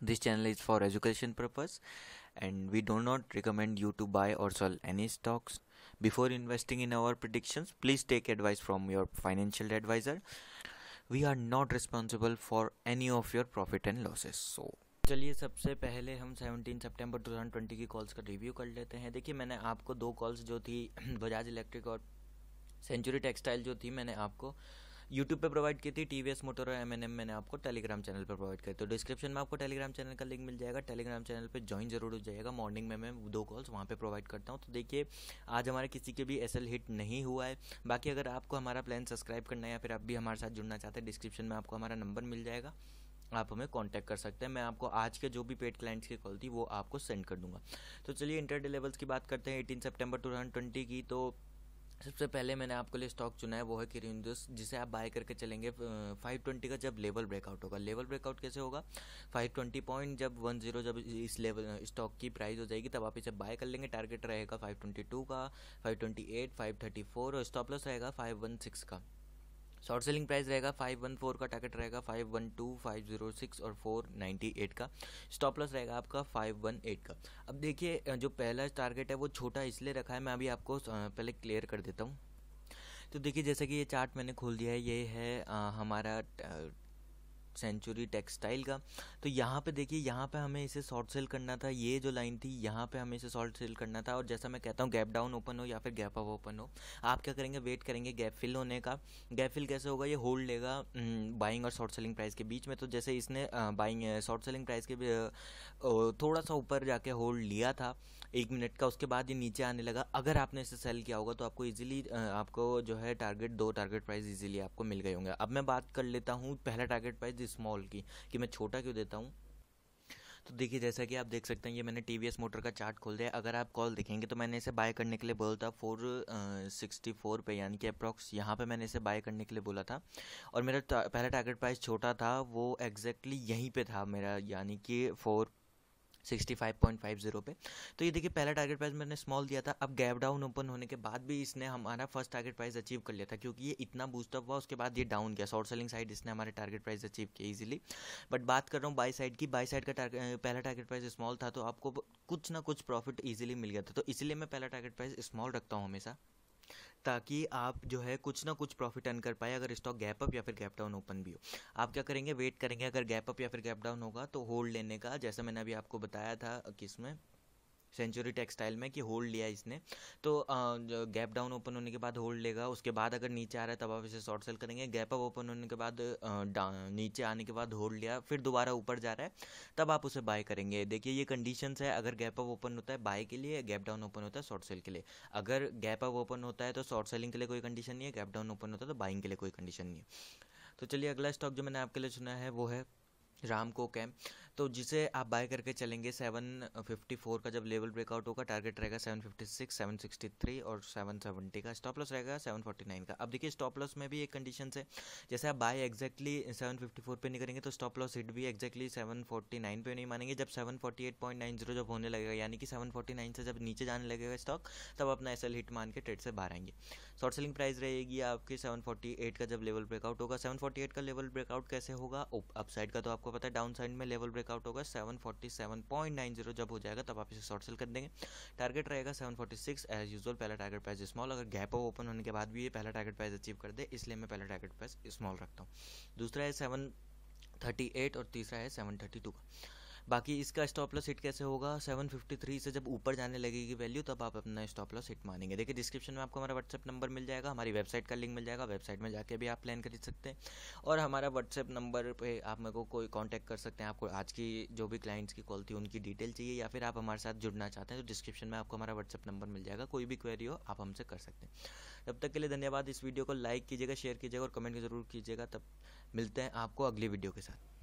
this channel is for education purpose and we do not recommend you to buy or sell any stocks before investing in our predictions please take advice from your financial advisor we are not responsible for any of your profit and losses so चलिए सबसे पहले हम 17 सितंबर 2020 की calls का review कर लेते हैं देखिए मैंने आपको दो कॉल्स जो थी बजाज इलेक्ट्रिक और सेंचुरी टेक्सटाइल जो थी मैंने आपको यूट्यूब पे प्रोवाइड की थी टी वी एस मोटर और एम एन एम मैंने आपको टेलीग्राम चैनल पर प्रोवाइड करी तो डिस्क्रिप्शन में आपको टेलीग्राम चैनल का लिंक मिल जाएगा टेलीग्राम चैनल पर ज्वाइन जरूर हो जाएगा मॉर्निंग में मैं दो कॉल्स वहाँ पर प्रोवाइड करता हूँ तो देखिए आज हमारे किसी के भी एस हिट नहीं हुआ है बाकी अगर आपको हमारा प्लान सब्सक्राइब करना है या फिर आप भी हमारे साथ जुड़ना चाहते हैं डिस्क्रिप्शन में आपको हमारा नंबर मिल जाएगा आप हमें कांटेक्ट कर सकते हैं मैं आपको आज के जो भी पेड क्लाइंट्स की कॉल थी वो आपको सेंड कर दूंगा तो चलिए इंटर डे लेवल्स की बात करते हैं 18 सितंबर 2020 की तो सबसे पहले मैंने आपके लिए स्टॉक चुना है वो है किरिंदुस जिसे आप बाय करके चलेंगे 520 का जब लेवल ब्रेकआउट होगा लेवल ब्रेकआउट कैसे होगा 520 पॉइंट जब 10 जब इस लेवल स्टॉक की प्राइस हो जाएगी तब आप इसे बाय कर लेंगे टारगेट रहेगा 522 का 528 534 और स्टॉप लॉस रहेगा 516 का शॉर्ट सेलिंग प्राइस रहेगा 514 का टारगेट रहेगा 512, 506 और 498 का स्टॉप लॉस रहेगा आपका 518 का अब देखिए जो पहला टारगेट है वो छोटा इसलिए रखा है मैं अभी आपको पहले क्लियर कर देता हूँ तो देखिए जैसे कि ये चार्ट मैंने खोल दिया है ये है आ, हमारा सेंचुरी टेक्सटाइल का तो यहाँ पे देखिए यहाँ पे हमें इसे शॉर्ट सेल करना था ये जो लाइन थी यहाँ पे हमें इसे शॉर्ट सेल करना था और जैसा मैं कहता हूँ गैप डाउन ओपन हो या फिर गैप अप ओपन हो आप क्या करेंगे वेट करेंगे गैप फिल होने का गैप फिल कैसे होगा ये होल्ड लेगा बाइंग हम्म, और शॉर्ट सेलिंग प्राइस के बीच में तो जैसे इसने बाइंग शॉर्ट सेलिंग प्राइस के थोड़ा सा ऊपर जाके होल्ड लिया था एक मिनट का उसके बाद ये नीचे आने लगा अगर आपने इसे सेल किया होगा तो आपको ईजिली आपको जो है टारगेट दो टारगेट प्राइस ईजिली आपको मिल गए होंगे अब मैं बात कर लेता हूँ पहला टारगेट प्राइस स्मॉल की कि मैं छोटा क्यों देता हूँ तो देखिए जैसा कि आप देख सकते हैं ये मैंने टी मोटर का चार्ट खोल दिया अगर आप कॉल देखेंगे तो मैंने इसे बाय करने के लिए बोला था फोर सिक्सटी फोर पे यानी कि अप्रॉक्स यहाँ पे मैंने इसे बाय करने के लिए बोला था और मेरा पहला टारगेट प्राइस छोटा था वो एग्जैक्टली यहीं पे था मेरा यानी कि four sixty five point five zero पे तो ये देखिए पहला टारगेट प्राइस मैंने स्मॉल दिया था अब गैप डाउन ओपन होने के बाद भी इसने हमारा फर्स्ट टारगेट प्राइस अचीव कर लिया था क्योंकि ये इतना बूस्टअप हुआ उसके बाद ये डाउन किया शॉर्ट सेलिंग साइड इसने हमारे टारगेट प्राइस अचीव किया इजीली बट बात कर रहा हूँ बाई साइड की बाई साइड का पहला टारगेट प्राइस स्मॉल था तो आपको कुछ ना कुछ प्रॉफिट ईजिली मिल गया था तो इसलिए मैं पहला टारगेट प्राइस स्मॉल रखता हूँ हमेशा ताकि आप जो है कुछ ना कुछ प्रॉफिट अर्न कर पाए अगर स्टॉक गैप अप या फिर गैप डाउन ओपन भी हो आप क्या करेंगे वेट करेंगे अगर गैप अप या फिर गैप डाउन होगा तो होल्ड लेने का जैसा मैंने अभी आपको बताया था किस में सेंचुरी टेक्सटाइल में कि होल्ड लिया इसने तो गैप डाउन ओपन होने के बाद होल्ड लेगा उसके बाद अगर नीचे आ रहा है तब आप इसे शॉर्ट सेल करेंगे गैप अप ओपन होने के बाद नीचे आने के बाद होल्ड लिया फिर दोबारा ऊपर जा रहा है तब आप उसे बाय करेंगे देखिए ये कंडीशन है अगर गैप अप ओपन होता है बाय के लिए गैप डाउन ओपन होता है शॉर्ट सेल के लिए अगर गैप अप ओपन होता है तो शॉर्ट सेलिंग के लिए कोई कंडीशन नहीं है गैप डाउन ओपन होता है तो बाइंग के लिए कोई कंडीशन नहीं है तो चलिए अगला स्टॉक जो मैंने आपके लिए चुना है वो है राम को कैम तो जिसे आप बाय करके चलेंगे सेवन फिफ्टी फोर का जब लेवल ब्रेकआउट होगा टारगेट रहेगा seven seven fifty six sixty three और सेवन सेवेंटी का स्टॉप लॉस रहेगा सेवन फोर्टी नाइन का अब देखिए स्टॉप लॉस में भी एक कंडीशन है जैसे आप buy exactly seven fifty four पर नहीं करेंगे तो स्टॉप लॉस हिट भी सेवन फोर्टी नाइन पर नहीं मानेंगे जब seven forty eight point nine zero जब होने लगेगा यानी कि सेवन फोर्टी नाइन से जब नीचे जाने लगेगा स्टॉक तब अपना एस हिट मान के ट्रेड से बाहर आएंगे शॉर्ट सेलिंग प्राइस रहेगी आपकी सेवन फोर्टी एट का जब लेवल ब्रेकआउट होगा सेवन फोर्टी एट का लेवल ब्रेकआउट कैसे होगा अपसाइड का तो आपको आपको पता है डाउन साइड में लेवल ब्रेकआउट होगा 747.90 जब हो जाएगा तब आप इसे शॉर्ट सेल कर देंगे टारगेट रहेगा 746 एज यूजुअल पहला टारगेट प्राइस स्मॉल अगर गैप ऑफ ओपन होने के बाद भी ये पहला टारगेट प्राइस अचीव कर दे इसलिए मैं पहला टारगेट प्राइस स्मॉल रखता हूँ दूसरा है सेवन थर्टी एट और तीसरा है सेवन थर्टी टू का बाकी इसका स्टॉप लॉस हिट कैसे होगा 753 से जब ऊपर जाने लगेगी वैल्यू तब आप अपना स्टॉप लॉस हिट मानेंगे देखिए डिस्क्रिप्शन में आपको हमारा व्हाट्सअप नंबर मिल जाएगा हमारी वेबसाइट का लिंक मिल जाएगा वेबसाइट में जाके भी आप प्लान खरीद सकते हैं और हमारा व्हाट्सअप नंबर पर आप मेरे को कोई कॉन्टैक्ट कर सकते हैं आपको आज की जो भी क्लाइंट्स की कॉल थी उनकी डिटेल चाहिए या फिर आप हमारे साथ जुड़ना चाहते हैं तो डिस्क्रिप्शन में आपको हमारा व्हाट्सअप नंबर मिल जाएगा कोई भी क्वेरी हो आप हमसे कर सकते हैं तब तक के लिए धन्यवाद इस वीडियो को लाइक कीजिएगा शेयर कीजिएगा और कमेंट जरूर कीजिएगा तब मिलते हैं आपको अगली वीडियो के साथ